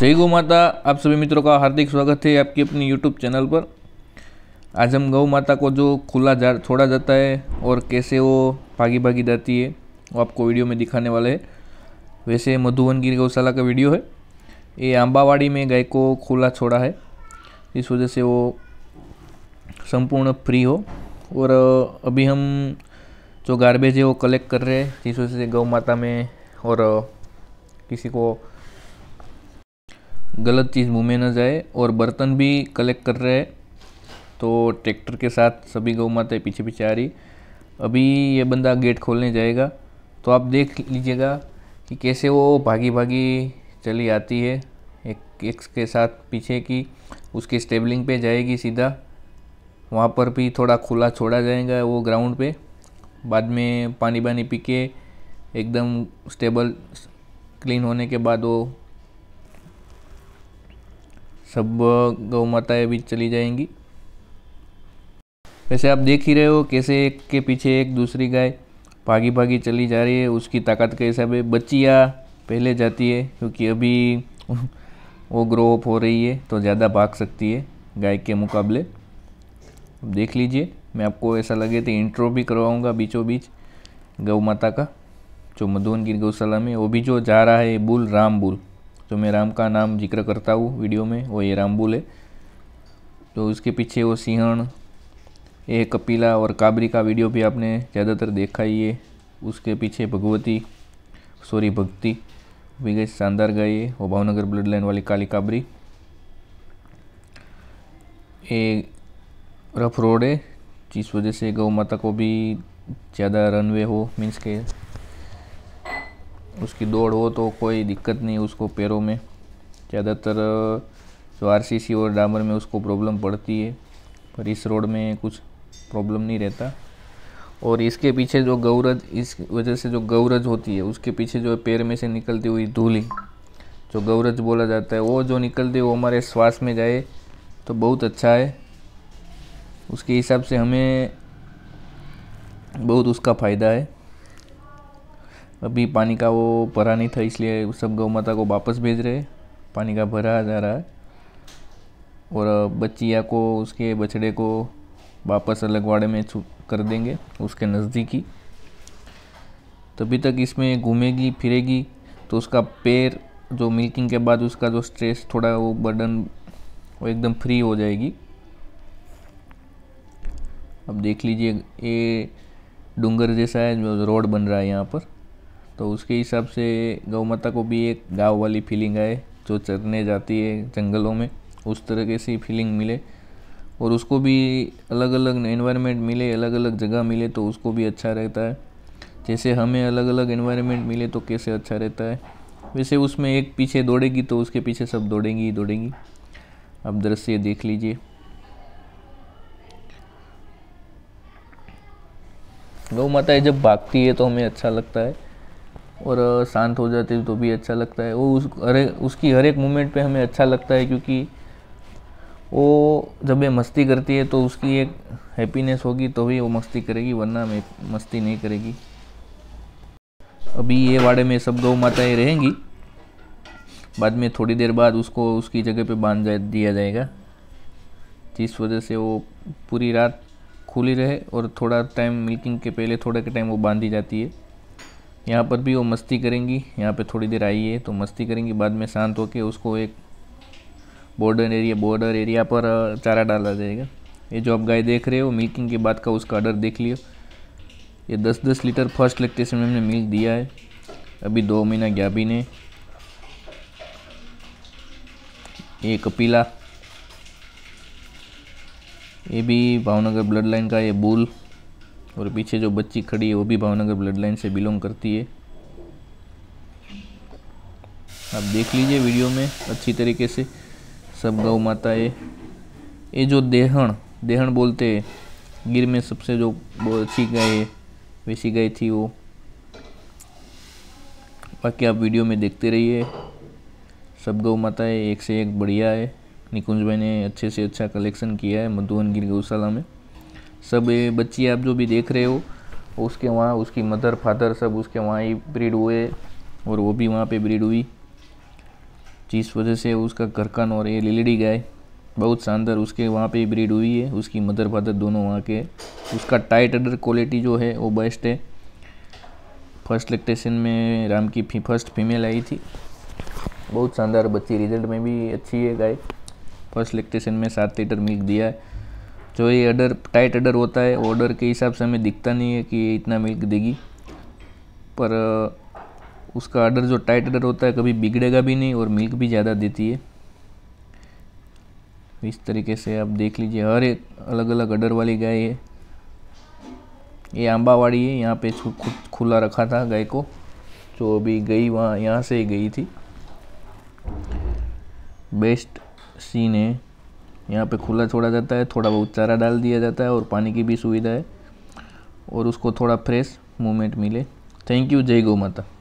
जय गौ माता आप सभी मित्रों का हार्दिक स्वागत है आपकी अपनी यूट्यूब चैनल पर आज हम गौ माता को जो खुला जा छोड़ा जाता है और कैसे वो भागी भागी जाती है वो आपको वीडियो में दिखाने वाले हैं वैसे मधुवन की गौशाला का वीडियो है ये आंबावाड़ी में गाय को खुला छोड़ा है इस वजह से वो संपूर्ण फ्री हो और अभी हम जो गार्बेज है वो कलेक्ट कर रहे हैं जिस वजह से गौ माता में और किसी को गलत चीज़ मुँह में ना जाए और बर्तन भी कलेक्ट कर रहे हैं तो ट्रैक्टर के साथ सभी गौ माताएँ पीछे पीछे आ रही अभी ये बंदा गेट खोलने जाएगा तो आप देख लीजिएगा कि कैसे वो भागी भागी चली आती है एक एक के साथ पीछे की उसके स्टेबलिंग पे जाएगी सीधा वहाँ पर भी थोड़ा खुला छोड़ा जाएगा वो ग्राउंड पे बाद में पानी बानी पी के एकदम स्टेबल क्लीन होने के बाद वो सब गौ माताएँ भी चली जाएंगी वैसे आप देख ही रहे हो कैसे एक के पीछे एक दूसरी गाय भागी भागी चली जा रही है उसकी ताकत के हिसाब है बच्चियाँ पहले जाती है क्योंकि अभी वो ग्रो अप हो रही है तो ज़्यादा भाग सकती है गाय के मुकाबले देख लीजिए मैं आपको ऐसा लगे तो इंट्रो भी करवाऊँगा बीचों बीच गौ माता का जो गिर गौशाला में वो भी जो जा रहा है बुल राम बुल तो मैं राम का नाम जिक्र करता हूँ वीडियो में वो ये रामबुल है तो उसके पीछे वो सिंहण ये कपिला और काबरी का वीडियो भी आपने ज़्यादातर देखा ही है उसके पीछे भगवती सॉरी भक्ति भी गई शानदार गाय है वो भावनगर ब्लड लाइन वाली काली काबरी ये रफ रोड है जिस वजह से गौ माता को भी ज़्यादा रनवे हो मीन्स के उसकी दौड़ हो तो कोई दिक्कत नहीं उसको पैरों में ज़्यादातर जो आर और डामर में उसको प्रॉब्लम पड़ती है पर इस रोड में कुछ प्रॉब्लम नहीं रहता और इसके पीछे जो गौरज इस वजह से जो गौरज होती है उसके पीछे जो पैर में से निकलती हुई धूली जो गौरज बोला जाता है वो जो निकलती है वो हमारे श्वास में जाए तो बहुत अच्छा है उसके हिसाब से हमें बहुत उसका फ़ायदा है अभी पानी का वो भरा नहीं था इसलिए सब गौ माता को वापस भेज रहे पानी का भरा जा रहा है और बच्चिया को उसके बछड़े को वापस अलगवाड़े में कर देंगे उसके नज़दीकी तभी तक इसमें घूमेगी फिरेगी तो उसका पैर जो मिल्किंग के बाद उसका जो स्ट्रेस थोड़ा वो बर्डन वो एकदम फ्री हो जाएगी अब देख लीजिए ये डूंगर जैसा है जो रोड बन रहा है यहाँ पर तो उसके हिसाब से गौ माता को भी एक गाँव वाली फीलिंग आए जो चरने जाती है जंगलों में उस तरह के सी फीलिंग मिले और उसको भी अलग अलग एनवायरनमेंट मिले अलग अलग जगह मिले तो उसको भी अच्छा रहता है जैसे हमें अलग अलग एनवायरनमेंट मिले तो कैसे अच्छा रहता है वैसे उसमें एक पीछे दौड़ेगी तो उसके पीछे सब दौड़ेंगी ही दौड़ेंगी आप दृश्य देख लीजिए गौ माता जब भागती है तो हमें अच्छा लगता है और शांत हो जाते हैं तो भी अच्छा लगता है वो उस अरे उसकी हर एक मोमेंट पे हमें अच्छा लगता है क्योंकि वो जब ये मस्ती करती है तो उसकी एक हैप्पीनेस होगी तो भी वो मस्ती करेगी वरना में मस्ती नहीं करेगी अभी ये वाड़े में सब गौ माताएँ रहेंगी बाद में थोड़ी देर बाद उसको उसकी जगह पे बांध जा दिया जाएगा जिस वजह से वो पूरी रात खुली रहे और थोड़ा टाइम मिल्किंग के पहले थोड़े के टाइम वो बांधी जाती है यहाँ पर भी वो मस्ती करेंगी यहाँ पे थोड़ी देर आई है तो मस्ती करेंगी बाद में शांत होकर उसको एक बॉर्डर एरिया बॉर्डर एरिया पर चारा डाला जाएगा ये जो आप गाय देख रहे हो मिल्किंग के बाद का उसका ऑर्डर देख लियो ये दस दस लीटर फर्स्ट लगते समय हमने मिल्क दिया है अभी दो महीना भी नहीं ये कपीला ये भी भावनगर ब्लड लाइन का ये बुल और पीछे जो बच्ची खड़ी है वो भी भावनगर ब्लड लाइन से बिलोंग करती है आप देख लीजिए वीडियो में अच्छी तरीके से सब गौ माता है ये जो देहण देहण बोलते हैं गिर में सबसे जो बहुत अच्छी गाय है वैसी गाय थी वो बाकी आप वीडियो में देखते रहिए सब गौ माता है एक से एक बढ़िया है निकुंज भाई ने अच्छे से अच्छा कलेक्शन किया है मधुवन गिर गौशाला में सब बच्ची आप जो भी देख रहे हो उसके वहाँ उसकी मदर फादर सब उसके वहाँ ही ब्रीड हुए और वो भी वहाँ पे ब्रीड हुई जिस वजह से उसका घरकन और ये लिलड़ी गाय बहुत शानदार उसके वहाँ पे ही ब्रीड हुई है उसकी मदर फादर दोनों वहाँ के उसका टाइट अडर क्वालिटी जो है वो बेस्ट है फर्स्ट लेक्टेशन में राम की फी, फर्स्ट फीमेल आई थी बहुत शानदार बच्ची रिजल्ट में भी अच्छी है गाय फर्स्ट लेक्टेशन में सात लीटर मिल्क दिया है जो ये अडर टाइट अडर होता है ऑर्डर के हिसाब से हमें दिखता नहीं है कि ये इतना मिल्क देगी पर उसका अडर जो टाइट अडर होता है कभी बिगड़ेगा भी नहीं और मिल्क भी ज़्यादा देती है इस तरीके से आप देख लीजिए हर एक अलग अलग अडर वाली गाय है ये आंबावाड़ी है यहाँ पे खुला रखा था गाय को जो अभी गई वहाँ यहाँ से गई थी बेस्ट सीन है यहाँ पे खुला छोड़ा जाता है थोड़ा बहुत चारा डाल दिया जाता है और पानी की भी सुविधा है और उसको थोड़ा फ्रेश मूवमेंट मिले थैंक यू जय गौ माता